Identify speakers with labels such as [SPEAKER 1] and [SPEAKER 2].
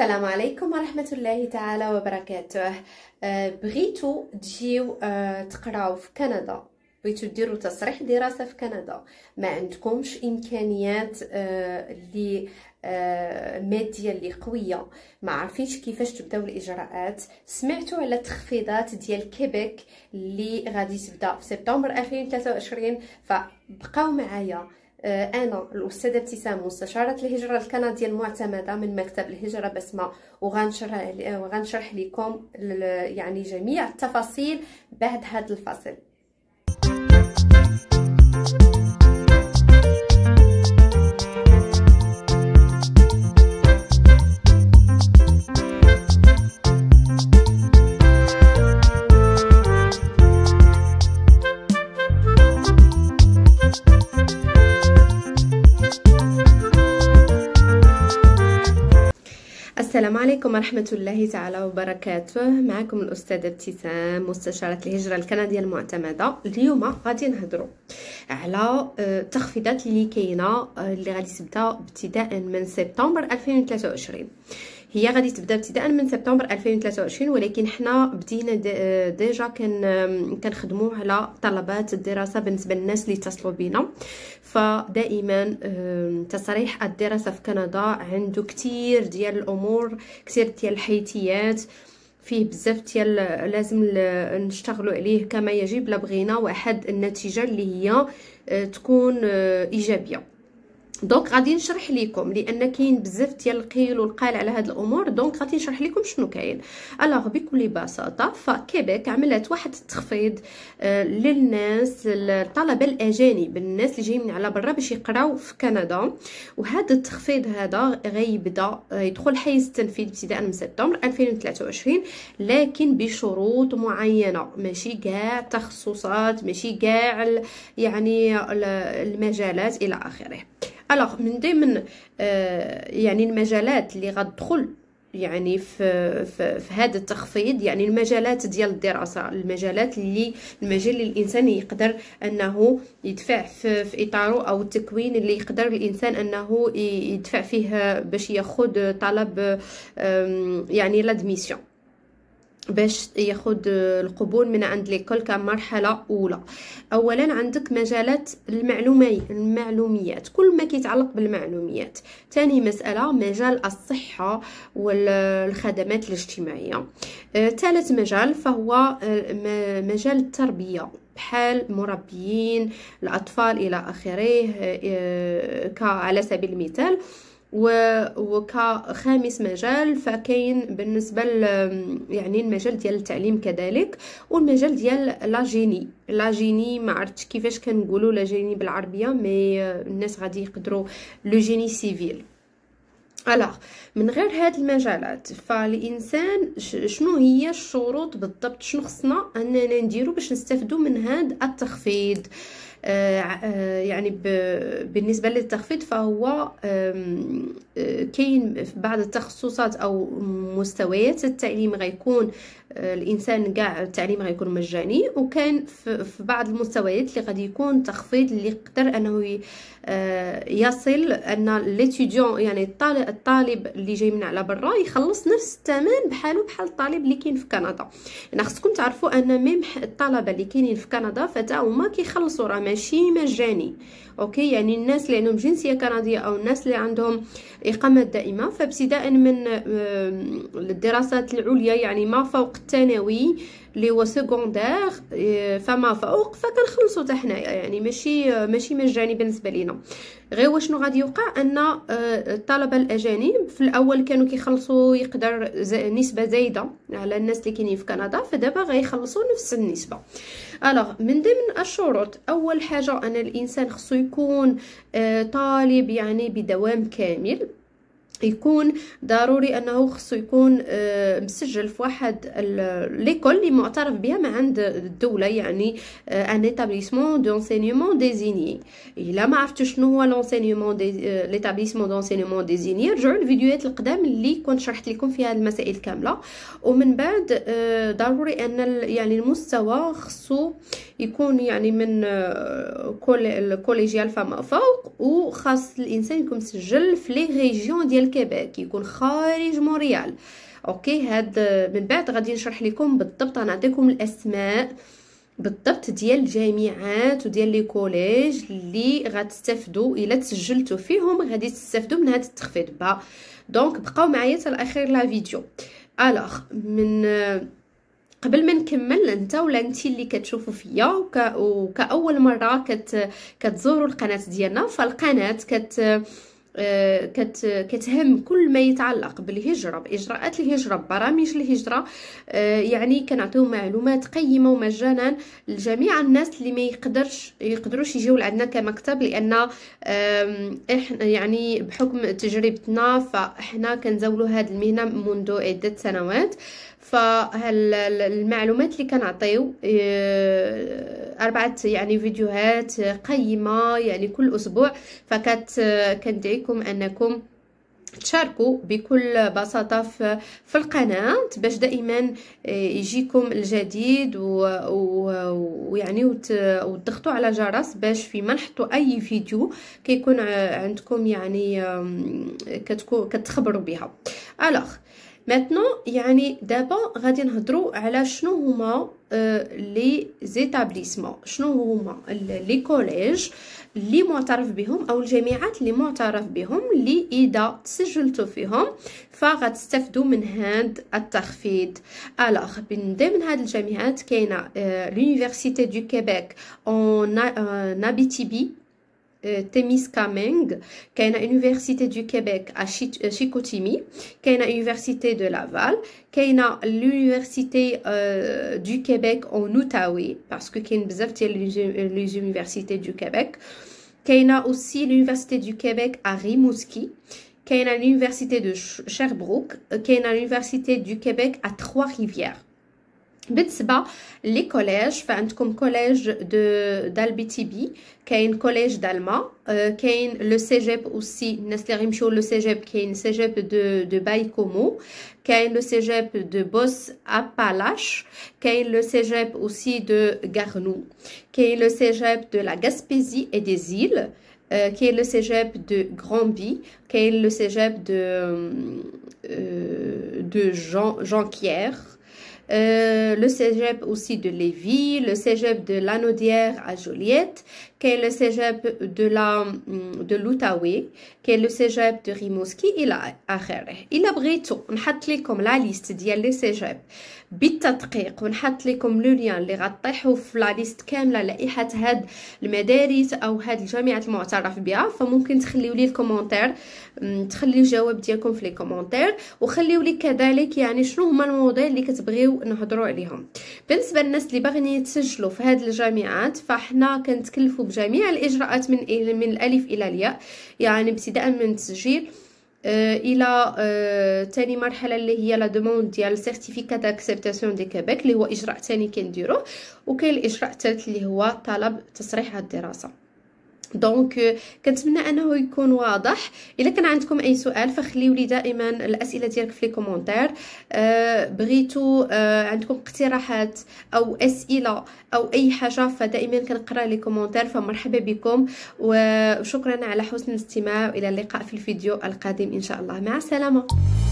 [SPEAKER 1] السلام عليكم ورحمة الله تعالى وبركاته آه، بغيتو تجيو آه، تقراو في كندا بغيتو ديروا تصريح دراسة في كندا ما عندكمش إمكانيات آه، اللي مادية اللي قوية ما عارفينش كيفاش تبداو الإجراءات سمعتوا على التخفيضات ديال كيبيك اللي غادي تبدا في سبتمبر 2023 فبقاو معايا آه، انا الاستاذه ابتسام مستشاره الهجره الكنديه المعتمده من مكتب الهجره بسمه وغنشرح آه، وغنشرح لكم يعني جميع التفاصيل بعد هذا الفصل السلام عليكم ورحمة الله تعالى وبركاته معكم الأستاذة ابتسام مستشارة الهجرة الكندية المعتمدة اليوم غادي نهضروا على التخفيضات آه، اللي كاينة آه، اللي غادي تبدا ابتداء من سبتمبر 2023 هي غادي تبدا ابتداء من سبتمبر 2023 ولكن حنا بدينا ديجا كان كنخدموا على طلبات الدراسه بالنسبه للناس اللي اتصلوا بنا فدائما تصريح الدراسه في كندا عنده كثير ديال الامور كثير ديال الحيتيات فيه بزاف ديال لازم نشتغلوا عليه كما يجب لبغينا واحد النتيجه اللي هي آه، تكون آه، ايجابيه دونك غادي نشرح لكم لان كاين بزاف ديال القيل والقال على هاد الامور دونك غادي نشرح لكم شنو كاين الوغ بكل بساطه فكيبيك عملت واحد التخفيض آه، للناس الطلبه الاجانب الناس اللي جايين من على برا باش يقراو في كندا وهذا التخفيض هذا غيبدا آه، يدخل حيز التنفيذ ابتداء من سبتمبر 2023 لكن بشروط معينه ماشي كاع تخصصات ماشي كاع يعني المجالات الى اخره الوغ من ضمن آه، يعني المجالات اللي غتدخل يعني في, في, في هذا التخفيض يعني المجالات ديال الدراسه المجالات اللي المجال اللي الانسان يقدر انه يدفع في, في اطاره او التكوين اللي يقدر الانسان انه يدفع فيه باش ياخذ طلب يعني لادميسيون باش ياخد القبول من عند ليكول كمرحله اولى اولا عندك مجالات المعلومي المعلوميات كل ما كيتعلق بالمعلوميات ثاني مساله مجال الصحه والخدمات الاجتماعيه ثالث آه، مجال فهو آه، مجال التربيه بحال مربيين الاطفال الى اخره آه، على سبيل المثال خامس مجال فكاين بالنسبه يعني المجال ديال التعليم كذلك والمجال ديال لاجيني لاجيني ما عرفتش كيفاش كنقولوا لاجيني بالعربيه مي الناس غادي يقدروا لو جيني سيفيل الوغ من غير هاد المجالات فالانسان شنو هي الشروط بالضبط شنو خصنا اننا نديرو باش نستافدو من هاد التخفيض آه آه يعني بالنسبه للتخفيض فهو آه، كاين في بعض التخصصات او مستويات التعليم غيكون آه، الانسان كاع التعليم غيكون مجاني وكان في بعض المستويات اللي غادي يكون تخفيض اللي يقدر انه آه، يصل ان ليتيديون يعني الطالب اللي جاي من على برا يخلص نفس الثمن بحالو بحال الطالب اللي كاين في كندا يعني خصكم تعرفوا ان ميم الطلبه اللي كاينين في كندا فتا هما كيخلصوا راه ماشي مجاني اوكي يعني الناس اللي عندهم جنسيه كنديه او الناس اللي عندهم اقامه دائمه فابتداء من آه، الدراسات العليا يعني ما فوق الثانوي اللي هو سيكوندير فما فوق فكنخلصوا حتى حنايا يعني ماشي ماشي مجاني بالنسبه لينا غير واشنو غادي يوقع ان الطلبه آه، الاجانب في الاول كانوا كيخلصوا يقدر نسبه زايده على الناس اللي كاينين في كندا فدابا غيخلصوا نفس النسبه الوغ من ضمن الشروط اول حاجه ان الانسان خصو يكون آه، طالب يعني بدوام كامل يكون ضروري انه خصو يكون آه، مسجل في واحد ليكول اللي معترف بها من عند الدوله يعني ان ايتابليسمون دونسينيومون ديزيني الا ما عرفتوش شنو هو لونسينيومون ليتابليسمون دونسينيومون ديزيني رجعوا الفيديوهات القدام اللي كنت شرحت لكم فيها المسائل كامله ومن بعد آه، ضروري ان يعني المستوى خصو يكون يعني من آه، كل الكوليجيال فما فوق وخاص الانسان يكون مسجل في لي ريجيون ديال من كيبيك يكون خارج مونريال اوكي هاد من بعد غادي نشرح لكم بالضبط غنعطيكم الاسماء بالضبط ديال الجامعات وديال لي كوليج اللي غتستافدوا الا تسجلتوا فيهم غادي تستافدوا من هاد التخفيض با دونك بقاو معايا حتى الاخير لا فيديو الوغ من قبل ما نكمل انت ولا انت اللي كتشوفوا فيا وكاول مره كت كتزوروا القناه ديالنا فالقناه كت آه، كتهم كل ما يتعلق بالهجرة بإجراءات الهجرة ببرامج الهجرة آه، يعني كنعطيو معلومات قيمة ومجانا لجميع الناس اللي ما يقدرش يقدروش يجيو لعندنا كمكتب لأن احنا يعني بحكم تجربتنا فاحنا كنزاولو هذه المهنة منذ عدة سنوات فالمعلومات اللي كنعطيو آه، اربعه يعني فيديوهات آه، قيمه يعني كل اسبوع فكت آه، كندعيكم انكم تشاركوا بكل بساطه في, في القناه باش دائما يجيكم الجديد ويعني وتضغطوا على جرس باش فيما نحطوا اي فيديو كيكون عندكم يعني كتكون كتخبروا بها الوغ ماتنو يعني دابا غادي نهضروا على شنو هما لي آه, زيتابليسمون شنو هما لي كوليج لي معترف بهم او الجامعات لي معترف بهم لي اذا تسجلتوا فيهم فغتستافدوا من هاد التخفيض الوغ من من هاد الجامعات كاينه لونيفرسيتي دو كيبيك اون ابيتيبي Euh, Témiscamingue à université du Québec à euh, Chicoutimi à université de Laval à l'université euh, du Québec en Outaouais parce que c'est les universités du Québec est aussi l'université du Québec à Rimouski à l'université de Sherbrooke à l'université du Québec à Trois-Rivières Betsaba, les collèges, faites comme collège de d'albitibi' qui est collège d'Alma, euh, qui le cégep aussi Nestlé le cégep qui est un de de baie le cégep de Bosse à palache qui le cégep aussi de Garnou, qui est le cégep de la Gaspésie et des Îles, euh, qui est le cégep de Granby, qui est le cégep de euh, de Jean-Jacques euh, le cégep aussi de Lévis, le cégep de Lanaudière à Joliette, qui est le cégep de la hum, de l'Outaouais, qui est le cégep de Rimouski et la Il a bris On a comme la liste des cégeps. بالتدقيق ونحط لكم لو ليان اللي غطيحوا في لاليست كامله لائحه هاد المدارس او هاد الجامعات المعترف بها فممكن تخليو لي الكومونتير تخليو الجواب ديالكم في لي وخليوا وخليو لي كذلك يعني شنو هما المواضيع اللي كتبغيو نهضروا عليهم بالنسبه للناس اللي باغين يتسجلوا في هاد الجامعات فحنا كنتكلفوا بجميع الاجراءات من من الالف الى الياء يعني ابتداء من التسجيل الى ثاني مرحله اللي هي لا دوموند ديال سيرتيفيكا داكسبتاسيون دي كيبيك اللي هو اجراء ثاني كنديروه وكاين الاجراء الثالث اللي هو طلب تصريح هاد الدراسه دونك euh, كنتمنى انه يكون واضح الا كان عندكم اي سؤال فخليو لي دائما الاسئله ديالك في لي كومونتير آه، بغيتو آه، عندكم اقتراحات او اسئله او اي حاجه فدائما كنقرا لي كومونتير فمرحبا بكم وشكرا على حسن الاستماع الى اللقاء في الفيديو القادم ان شاء الله مع السلامه